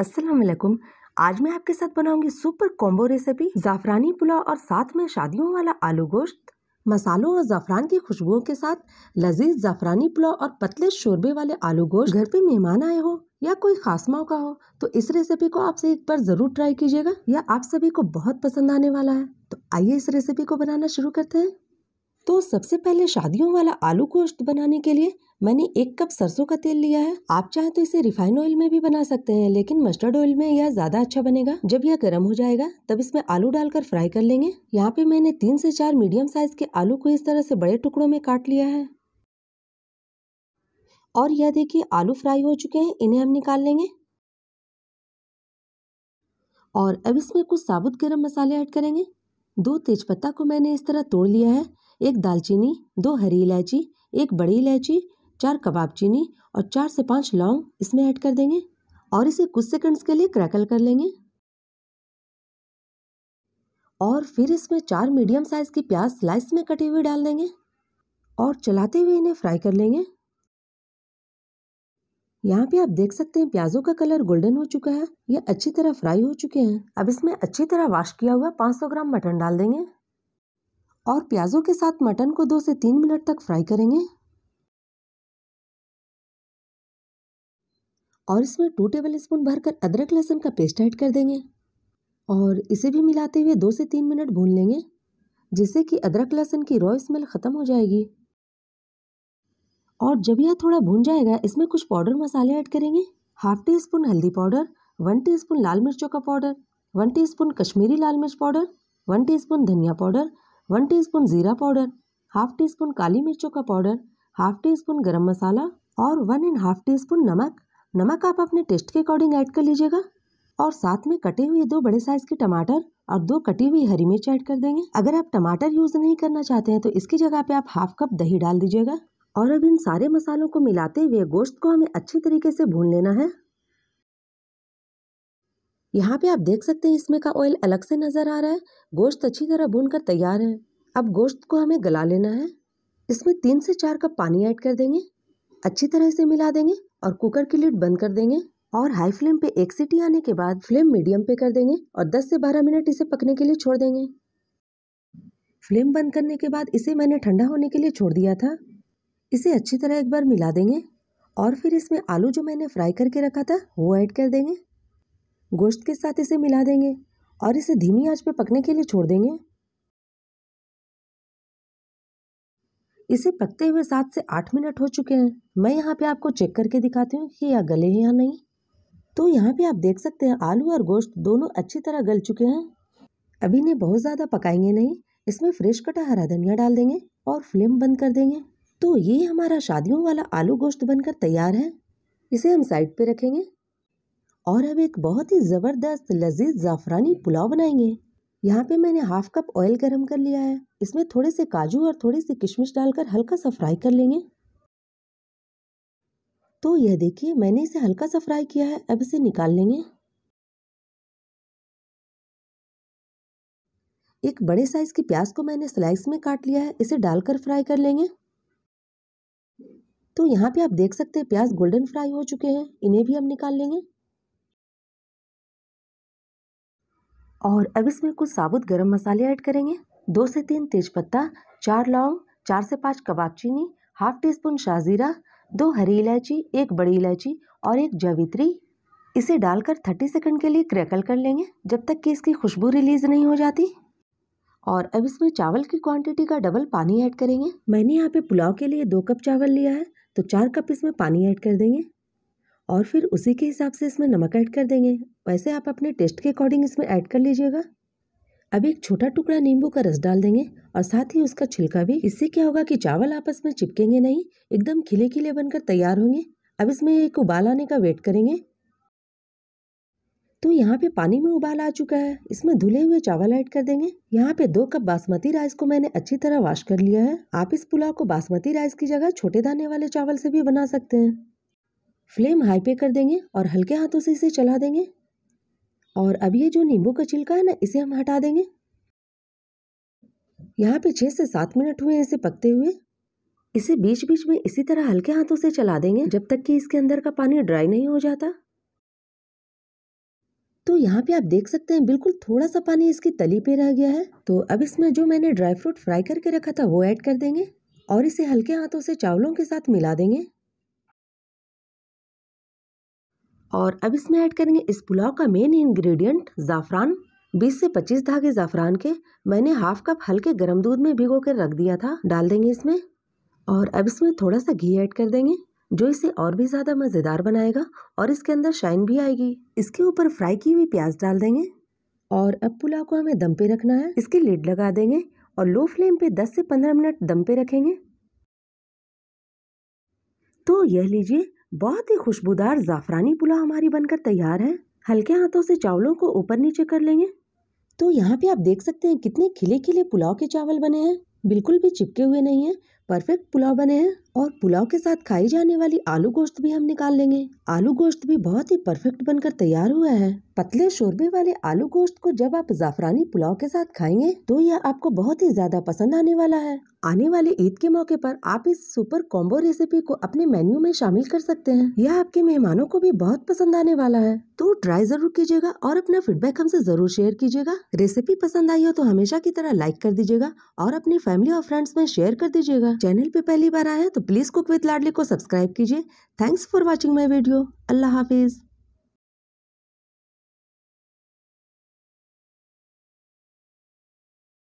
असलम आज मैं आपके साथ बनाऊंगी सुपर कॉम्बो रेसिपी ज़ाफ़रानी पुलाव और साथ में शादियों वाला आलू गोश्त मसालों और ज़ाफ़रान की खुशबुओं के साथ लजीज ज़ाफ़रानी पुलाव और पतले शोरबे वाले आलू गोश्त घर पे मेहमान आए हो या कोई ख़ास मौका हो तो इस रेसिपी को आपसे एक बार ज़रूर ट्राई कीजिएगा यह आप सभी को बहुत पसंद आने वाला है तो आइए इस रेसिपी को बनाना शुरू करते हैं तो सबसे पहले शादियों वाला आलू गोश्त बनाने के लिए मैंने एक कप सरसों का तेल लिया है आप चाहे तो इसे रिफाइन ऑयल में भी बना सकते हैं लेकिन मस्टर्ड ऑयल में यह ज्यादा अच्छा बनेगा जब यह गर्म हो जाएगा तब इसमें आलू डालकर फ्राई कर लेंगे यहाँ पे मैंने तीन से चार मीडियम साइज के आलू को इस तरह से बड़े टुकड़ों में काट लिया है और यह देखिए आलू फ्राई हो चुके हैं इन्हें हम निकाल लेंगे और अब इसमें कुछ साबुत गर्म मसाले ऐड करेंगे दो पत्ता को मैंने इस तरह तोड़ लिया है एक दालचीनी दो हरी इलायची एक बड़ी इलायची चार कबाब चीनी और चार से पाँच लौंग इसमें ऐड कर देंगे और इसे कुछ सेकंड्स के लिए क्रैकल कर लेंगे और फिर इसमें चार मीडियम साइज़ की प्याज स्लाइस में कटी हुई डाल देंगे और चलाते हुए इन्हें फ्राई कर लेंगे यहाँ पे आप देख सकते हैं प्याजों का कलर गोल्डन हो चुका है ये अच्छी तरह फ्राई हो चुके हैं अब इसमें अच्छी तरह वॉश किया हुआ 500 ग्राम मटन डाल देंगे और प्याज़ों के साथ मटन को दो से तीन मिनट तक फ्राई करेंगे और इसमें टू टेबल स्पून भरकर अदरक लहसुन का पेस्ट ऐड कर देंगे और इसे भी मिलाते हुए दो से तीन मिनट भून लेंगे जिससे कि अदरक लहसुन की रॉ स्मेल ख़त्म हो जाएगी और जब यह थोड़ा भून जाएगा इसमें कुछ पाउडर मसाले ऐड करेंगे हाफ टी स्पून हल्दी पाउडर वन टी स्पून लाल मिर्चों का powder one teaspoon Kashmiri लाल मिर्च पाउडर वन टी स्पून धनिया पाउडर वन टीस्पून ज़ीरा पाउडर हाफ टी स्पून काली मिर्चों का powder half teaspoon garam masala और one and half teaspoon नमक नमक आप अपने टेस्ट के अकॉर्डिंग ऐड कर लीजिएगा और साथ में कटे हुए दो बड़े साइज के टमाटर और दो कटी हुई हरी मिर्च ऐड कर देंगे अगर आप टमाटर यूज़ नहीं करना चाहते हैं तो इसकी जगह पे आप हाफ कप दही डाल दीजिएगा और अब इन सारे मसालों को मिलाते हुए गोश्त को हमें अच्छे तरीके से भून लेना है यहाँ पे आप देख सकते हैं इसमें का ऑयल अलग से नज़र आ रहा है गोश्त अच्छी तरह भून कर तैयार है अब गोश्त को हमें गला लेना है इसमें तीन से चार कप पानी ऐड कर देंगे अच्छी तरह से मिला देंगे और कुकर की लिड बंद कर देंगे और हाई फ्लेम पे एक सीटी आने के बाद फ्लेम मीडियम पे कर देंगे और 10 से 12 मिनट इसे पकने के लिए छोड़ देंगे फ्लेम बंद करने के बाद इसे मैंने ठंडा होने के लिए छोड़ दिया था इसे अच्छी तरह एक बार मिला देंगे और फिर इसमें आलू जो मैंने फ्राई करके रखा था वो ऐड कर देंगे गोश्त के साथ इसे मिला देंगे और इसे धीमी आंच पर पकने के लिए छोड़ देंगे इसे पकते हुए सात से आठ मिनट हो चुके हैं मैं यहाँ पे आपको चेक करके दिखाती हूँ कि यह गले हैं या नहीं तो यहाँ पे आप देख सकते हैं आलू और गोश्त दोनों अच्छी तरह गल चुके हैं अभी इन्हें बहुत ज़्यादा पकाएंगे नहीं इसमें फ्रेश कटा हरा धनिया डाल देंगे और फ्लेम बंद कर देंगे तो ये हमारा शादियों वाला आलू गोश्त बनकर तैयार है इसे हम साइड पे रखेंगे और अब एक बहुत ही ज़बरदस्त लजीज ज़ाफ़रानी पुलाव बनाएंगे यहाँ पे मैंने हाफ कप ऑयल गरम कर लिया है इसमें थोड़े से काजू और थोड़ी सी किशमिश डालकर हल्का सा फ्राई कर लेंगे तो यह देखिए मैंने इसे हल्का सा फ्राई किया है अब इसे निकाल लेंगे एक बड़े साइज़ की प्याज को मैंने स्लाइस में काट लिया है इसे डालकर फ्राई कर लेंगे तो यहाँ पे आप देख सकते हैं प्याज गोल्डन फ्राई हो चुके हैं इन्हें भी हम निकाल लेंगे और अब इसमें कुछ साबुत गरम मसाले ऐड करेंगे दो से तीन तेज़पत्ता चार लौंग चार से पाँच कबाब चीनी हाफ टी स्पून शाहजीरा दो हरी इलायची एक बड़ी इलायची और एक जावित्री इसे डालकर थर्टी सेकंड के लिए क्रैकल कर लेंगे जब तक कि इसकी खुशबू रिलीज़ नहीं हो जाती और अब इसमें चावल की क्वांटिटी का डबल पानी ऐड करेंगे मैंने यहाँ पे पुलाव के लिए दो कप चावल लिया है तो चार कप इसमें पानी ऐड कर देंगे और फिर उसी के हिसाब से इसमें नमक ऐड कर देंगे वैसे आप अपने टेस्ट के अकॉर्डिंग इसमें ऐड कर लीजिएगा अब एक छोटा टुकड़ा नींबू का रस डाल देंगे और साथ ही उसका छिलका भी इससे क्या होगा कि चावल आपस में चिपकेंगे नहीं एकदम खिले खिले बनकर तैयार होंगे अब इसमें एक उबाल आने का वेट करेंगे तो यहाँ पे पानी में उबाल आ चुका है इसमें धुले हुए चावल ऐड कर देंगे यहाँ पे दो कप बासमती राइस को मैंने अच्छी तरह वॉश कर लिया है आप इस पुलाव को बासमती राइस की जगह छोटे दाने वाले चावल से भी बना सकते हैं फ्लेम हाई पे कर देंगे और हल्के हाथों से इसे चला देंगे और अब ये जो नींबू का छिलका है ना इसे हम हटा देंगे यहाँ पे छः से सात मिनट हुए इसे पकते हुए इसे बीच बीच में इसी तरह हल्के हाथों से चला देंगे जब तक कि इसके अंदर का पानी ड्राई नहीं हो जाता तो यहाँ पे आप देख सकते हैं बिल्कुल थोड़ा सा पानी इसकी तली पे रह गया है तो अब इसमें जो मैंने ड्राई फ्रूट फ्राई करके रखा था वो ऐड कर देंगे और इसे हल्के हाथों से चावलों के साथ मिला देंगे और अब इसमें ऐड करेंगे इस पुलाव का मेन इंग्रेडिएंट ज़ाफ़रान 20 से 25 धागे ज़ाफ़रान के मैंने हाफ कप हल्के गर्म दूध में भिगो कर रख दिया था डाल देंगे इसमें और अब इसमें थोड़ा सा घी ऐड कर देंगे जो इसे और भी ज़्यादा मज़ेदार बनाएगा और इसके अंदर शाइन भी आएगी इसके ऊपर फ्राई की हुई प्याज डाल देंगे और अब पुलाव को हमें दम पे रखना है इसके लिड लगा देंगे और लो फ्लेम पे 10 से 15 मिनट दम पे रखेंगे तो यह लीजिए बहुत ही खुशबूदार ज़ाफ़रानी पुलाव हमारी बनकर तैयार है हल्के हाथों से चावलों को ऊपर नीचे कर लेंगे तो यहाँ पे आप देख सकते हैं कितने खिले खिले पुलाव के चावल बने हैं बिल्कुल भी चिपके हुए नहीं है परफेक्ट पुलाव बने हैं और पुलाव के साथ खाई जाने वाली आलू गोश्त भी हम निकाल लेंगे आलू गोश्त भी बहुत ही परफेक्ट बनकर तैयार हुआ है पतले शोरबे वाले आलू गोश्त को जब आप जाफरानी पुलाव के साथ खाएंगे तो यह आपको बहुत ही ज्यादा पसंद आने वाला है आने वाले ईद के मौके पर आप इस सुपर कॉम्बो रेसिपी को अपने मेन्यू में शामिल कर सकते हैं यह आपके मेहमानों को भी बहुत पसंद आने वाला है तो ट्राई जरूर कीजिएगा और अपना फीडबैक हमसे जरूर शेयर कीजिएगा रेसिपी पसंद आई हो तो हमेशा की तरह लाइक कर दीजिएगा और अपनी फैमिली और फ्रेंड्स में शेयर कर दीजिएगा चैनल पे पहली बार आए तो प्लीज कुक विद लाडली को सब्सक्राइब कीजिए thanks for watching my video अल्लाह हाफिज़